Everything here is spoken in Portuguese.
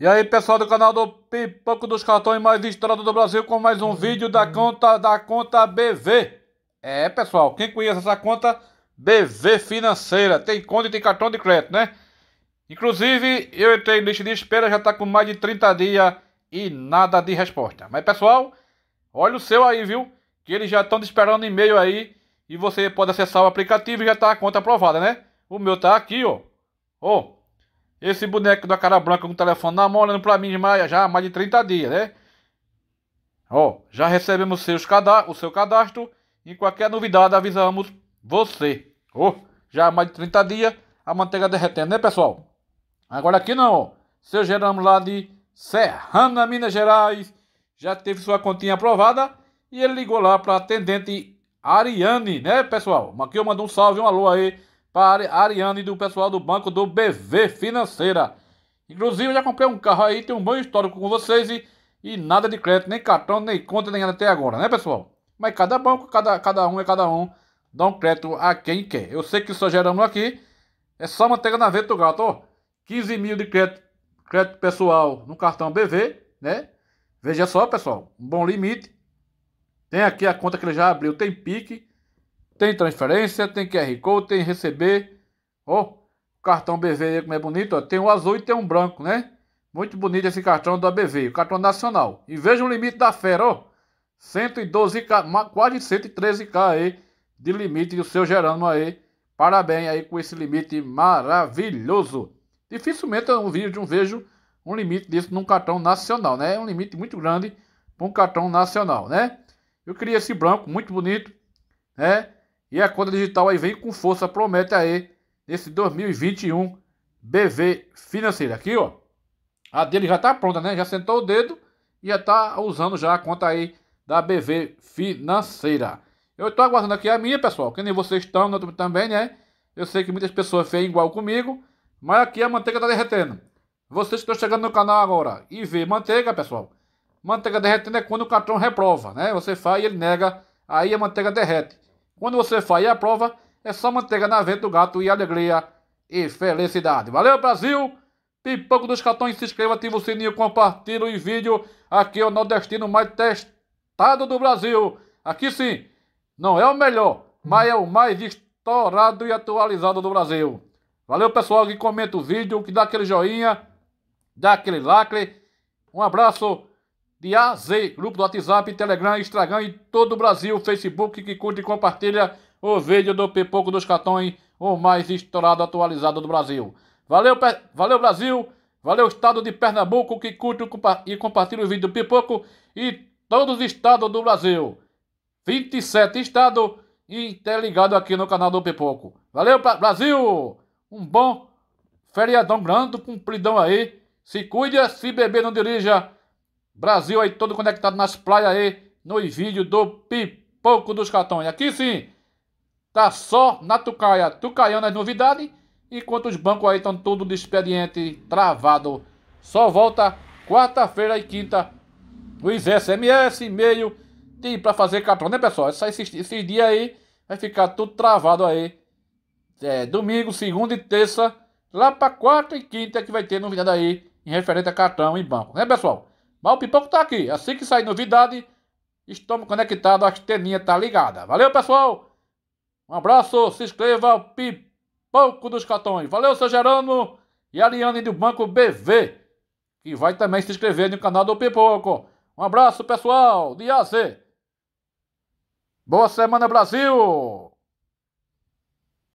E aí pessoal do canal do Pipoco dos Cartões mais estourado do Brasil com mais um vídeo da conta da conta BV. É pessoal, quem conhece essa conta BV financeira, tem conta e tem cartão de crédito, né? Inclusive, eu entrei em lista de espera, já está com mais de 30 dias e nada de resposta. Mas pessoal, olha o seu aí, viu? Que eles já estão esperando e-mail aí e você pode acessar o aplicativo e já está a conta aprovada, né? O meu tá aqui, ó. Ó, esse boneco da cara branca com o telefone na mão olhando pra mim já há mais de 30 dias, né? Ó, já recebemos seus o seu cadastro e qualquer novidade avisamos você. Ó, já há mais de 30 dias a manteiga derretendo, né, pessoal? Agora aqui não, ó. Seu geramos lá de Serrana, Minas Gerais, já teve sua continha aprovada e ele ligou lá para atendente Ariane, né, pessoal? Aqui eu mando um salve, um alô aí para Ariane do pessoal do banco do BV Financeira. Inclusive, eu já comprei um carro aí, tem um bom histórico com vocês e, e nada de crédito, nem cartão, nem conta, nem nada até agora, né, pessoal? Mas cada banco, cada, cada um é cada um, dá um crédito a quem quer. Eu sei que só geramos aqui, é só manteiga na vento do gato, ó. 15 mil de crédito, crédito pessoal no cartão BV, né? Veja só, pessoal, um bom limite. Tem aqui a conta que ele já abriu, tem pique tem transferência, tem QR Code, tem receber. Ó, oh, cartão BV aí como é bonito, ó. Tem um azul e tem um branco, né? Muito bonito esse cartão da BV, o cartão nacional. E veja o limite da fera, ó. 112k, quase 113k aí de limite do seu Gerânimo aí. Parabéns aí com esse limite maravilhoso. Dificilmente eu vídeo de um vejo um limite desse num cartão nacional, né? É um limite muito grande para um cartão nacional, né? Eu queria esse branco, muito bonito, né? E a conta digital aí vem com força, promete aí nesse 2021 BV financeira. Aqui, ó. A dele já tá pronta, né? Já sentou o dedo e já tá usando já a conta aí da BV financeira. Eu tô aguardando aqui a minha, pessoal. Que nem vocês estão também, né? Eu sei que muitas pessoas veem igual comigo, mas aqui a manteiga tá derretendo. Vocês que estão chegando no canal agora e vê manteiga, pessoal. Manteiga derretendo é quando o cartão reprova, né? Você faz e ele nega, aí a manteiga derrete. Quando você faz a prova, é só manteiga na vento do gato e alegria e felicidade. Valeu, Brasil! Pipoco dos cartões, se inscreva, ativa o sininho, compartilha o vídeo. Aqui é o nordestino mais testado do Brasil. Aqui sim, não é o melhor, mas é o mais estourado e atualizado do Brasil. Valeu, pessoal, que comenta o vídeo, que dá aquele joinha, dá aquele lacre. Um abraço de A Z, grupo do WhatsApp, Telegram, Instagram e todo o Brasil, Facebook, que curte e compartilha o vídeo do Pipoco dos Catões, o mais estourado atualizado do Brasil. Valeu, valeu Brasil, valeu Estado de Pernambuco, que curte e compartilha o vídeo do Pipoco e todos os estados do Brasil. 27 estados interligados aqui no canal do Pipoco. Valeu, Brasil! Um bom feriadão grande, cumpridão aí. Se cuida, se beber não dirija. Brasil aí todo conectado nas praias aí, no vídeo do Pipoco dos cartões. Aqui sim, tá só na Tucaia, Tucaiana as novidades, enquanto os bancos aí estão tudo de expediente travado. Só volta quarta-feira e quinta os SMS, e-mail, tem para fazer cartão, né pessoal? Esses, esse dias aí vai ficar tudo travado aí. É, domingo, segunda e terça, lá para quarta e quinta é que vai ter novidade aí em referente a cartão e banco, né pessoal? Mas o pipoco tá aqui. Assim que sair novidade, estamos conectados. A anteninha tá ligada. Valeu, pessoal. Um abraço. Se inscreva ao Pipoco dos Catões. Valeu, seu Gerano e a Liane do Banco BV, que vai também se inscrever no canal do Pipoco. Um abraço, pessoal. De AZ. Boa semana, Brasil.